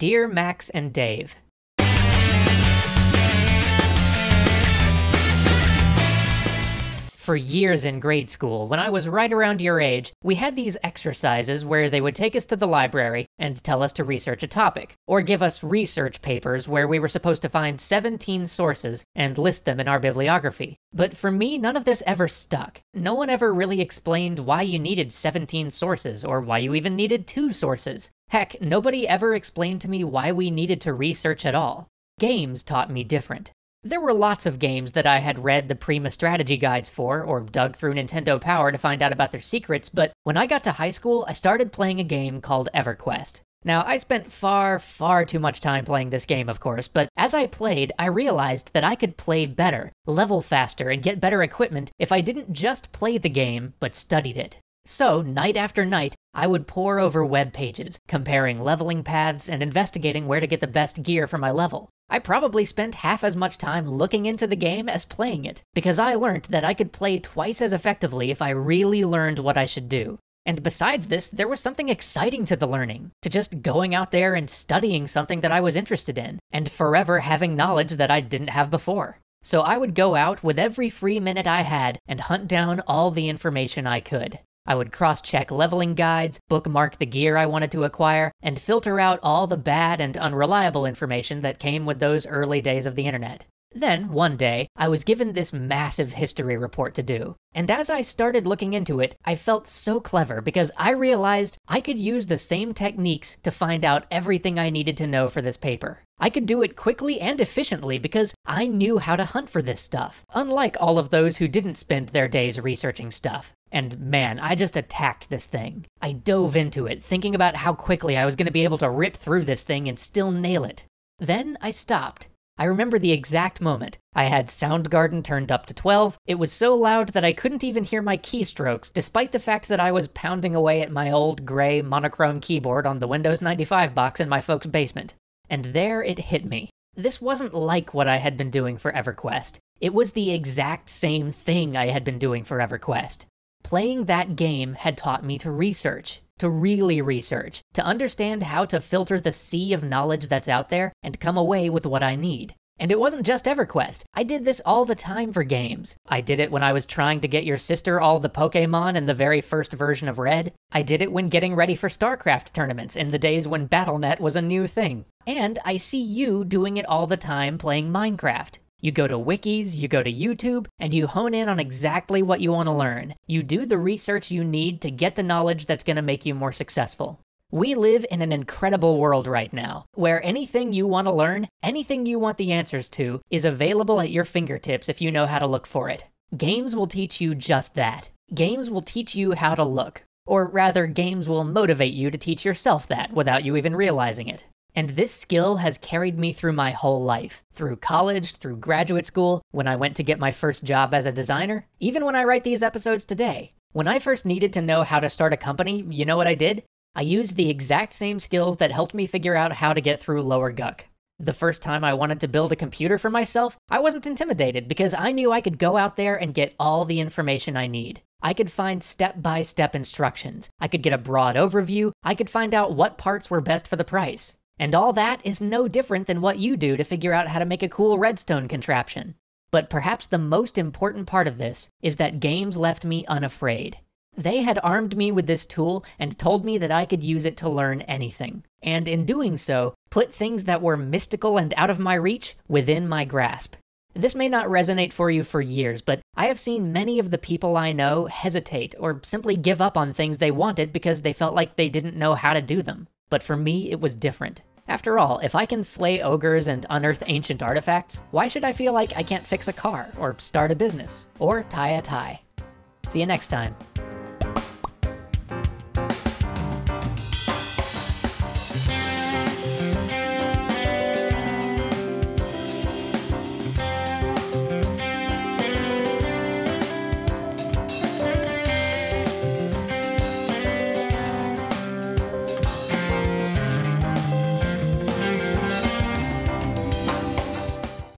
Dear Max and Dave, for years in grade school. When I was right around your age, we had these exercises where they would take us to the library and tell us to research a topic, or give us research papers where we were supposed to find 17 sources and list them in our bibliography. But for me, none of this ever stuck. No one ever really explained why you needed 17 sources, or why you even needed two sources. Heck, nobody ever explained to me why we needed to research at all. Games taught me different. There were lots of games that I had read the Prima strategy guides for, or dug through Nintendo Power to find out about their secrets, but when I got to high school, I started playing a game called EverQuest. Now, I spent far, far too much time playing this game, of course, but as I played, I realized that I could play better, level faster, and get better equipment if I didn't just play the game, but studied it. So, night after night, I would pore over web pages, comparing leveling paths and investigating where to get the best gear for my level. I probably spent half as much time looking into the game as playing it, because I learned that I could play twice as effectively if I really learned what I should do. And besides this, there was something exciting to the learning, to just going out there and studying something that I was interested in, and forever having knowledge that I didn't have before. So I would go out with every free minute I had and hunt down all the information I could. I would cross check leveling guides, bookmark the gear I wanted to acquire, and filter out all the bad and unreliable information that came with those early days of the internet. Then, one day, I was given this massive history report to do. And as I started looking into it, I felt so clever because I realized I could use the same techniques to find out everything I needed to know for this paper. I could do it quickly and efficiently because I knew how to hunt for this stuff, unlike all of those who didn't spend their days researching stuff. And man, I just attacked this thing. I dove into it, thinking about how quickly I was going to be able to rip through this thing and still nail it. Then I stopped. I remember the exact moment. I had Soundgarden turned up to 12. It was so loud that I couldn't even hear my keystrokes, despite the fact that I was pounding away at my old gray monochrome keyboard on the Windows 95 box in my folks' basement. And there it hit me. This wasn't like what I had been doing for EverQuest. It was the exact same thing I had been doing for EverQuest. Playing that game had taught me to research, to really research, to understand how to filter the sea of knowledge that's out there and come away with what I need. And it wasn't just EverQuest. I did this all the time for games. I did it when I was trying to get your sister all the Pokemon in the very first version of Red. I did it when getting ready for StarCraft tournaments in the days when BattleNet was a new thing. And I see you doing it all the time playing Minecraft. You go to wikis, you go to YouTube, and you hone in on exactly what you want to learn. You do the research you need to get the knowledge that's going to make you more successful. We live in an incredible world right now, where anything you want to learn, anything you want the answers to, is available at your fingertips if you know how to look for it. Games will teach you just that. Games will teach you how to look. Or rather, games will motivate you to teach yourself that without you even realizing it. And this skill has carried me through my whole life, through college, through graduate school, when I went to get my first job as a designer, even when I write these episodes today. When I first needed to know how to start a company, you know what I did? I used the exact same skills that helped me figure out how to get through lower guck. The first time I wanted to build a computer for myself, I wasn't intimidated because I knew I could go out there and get all the information I need. I could find step by step instructions. I could get a broad overview. I could find out what parts were best for the price. And all that is no different than what you do to figure out how to make a cool redstone contraption. But perhaps the most important part of this is that games left me unafraid. They had armed me with this tool and told me that I could use it to learn anything, and in doing so, put things that were mystical and out of my reach within my grasp. This may not resonate for you for years, but I have seen many of the people I know hesitate or simply give up on things they wanted because they felt like they didn't know how to do them. But for me, it was different. After all, if I can slay ogres and unearth ancient artifacts, why should I feel like I can't fix a car, or start a business, or tie a tie? See you next time.